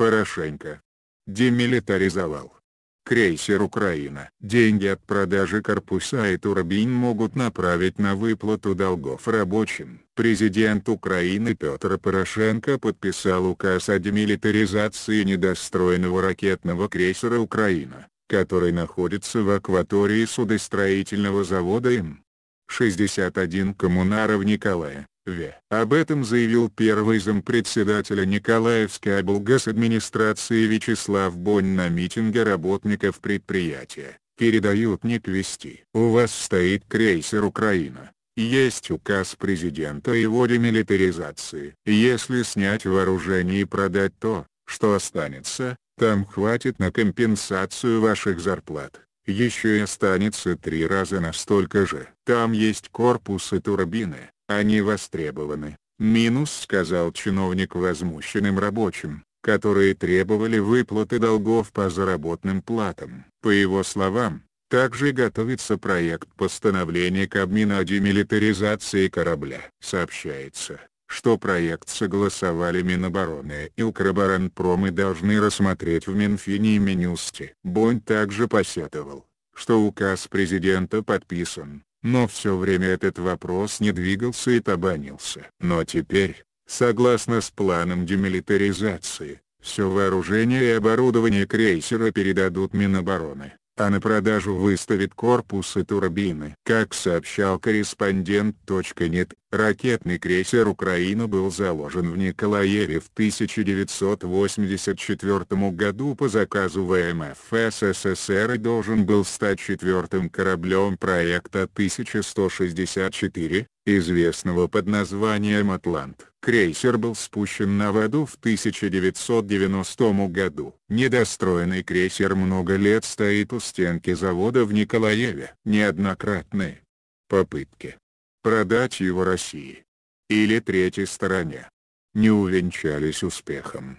Порошенко. Демилитаризовал. Крейсер «Украина». Деньги от продажи корпуса и турбин могут направить на выплату долгов рабочим. Президент Украины Петр Порошенко подписал указ о демилитаризации недостроенного ракетного крейсера «Украина», который находится в акватории судостроительного завода М. 61 коммунаров Николая. В. Об этом заявил первый зампредседателя Николаевской облгаз администрации Вячеслав Бонь на митинге работников предприятия, передают ник вести. У вас стоит крейсер «Украина». Есть указ президента о его демилитаризации. Если снять вооружение и продать то, что останется, там хватит на компенсацию ваших зарплат еще и останется три раза настолько же. Там есть корпусы турбины, они востребованы. Минус сказал чиновник возмущенным рабочим, которые требовали выплаты долгов по заработным платам. По его словам, также готовится проект постановления Кабмина о демилитаризации корабля. Сообщается, что проект согласовали Минобороны и Укроборонпром и должны рассмотреть в Минфине и Минюсте. Бонь также посетовал, что указ президента подписан, но все время этот вопрос не двигался и табанился. Но теперь, согласно с планом демилитаризации, все вооружение и оборудование крейсера передадут Минобороны, а на продажу выставит корпус и турбины. Как сообщал корреспондент.нет, ракетный крейсер «Украина» был заложен в Николаеве в 1984 году по заказу ВМФ СССР и должен был стать четвертым кораблем проекта 1164, известного под названием «Атлант». Крейсер был спущен на воду в 1990 году. Недостроенный крейсер много лет стоит у стенки завода в Николаеве. Неоднократные попытки продать его России или третьей стороне не увенчались успехом.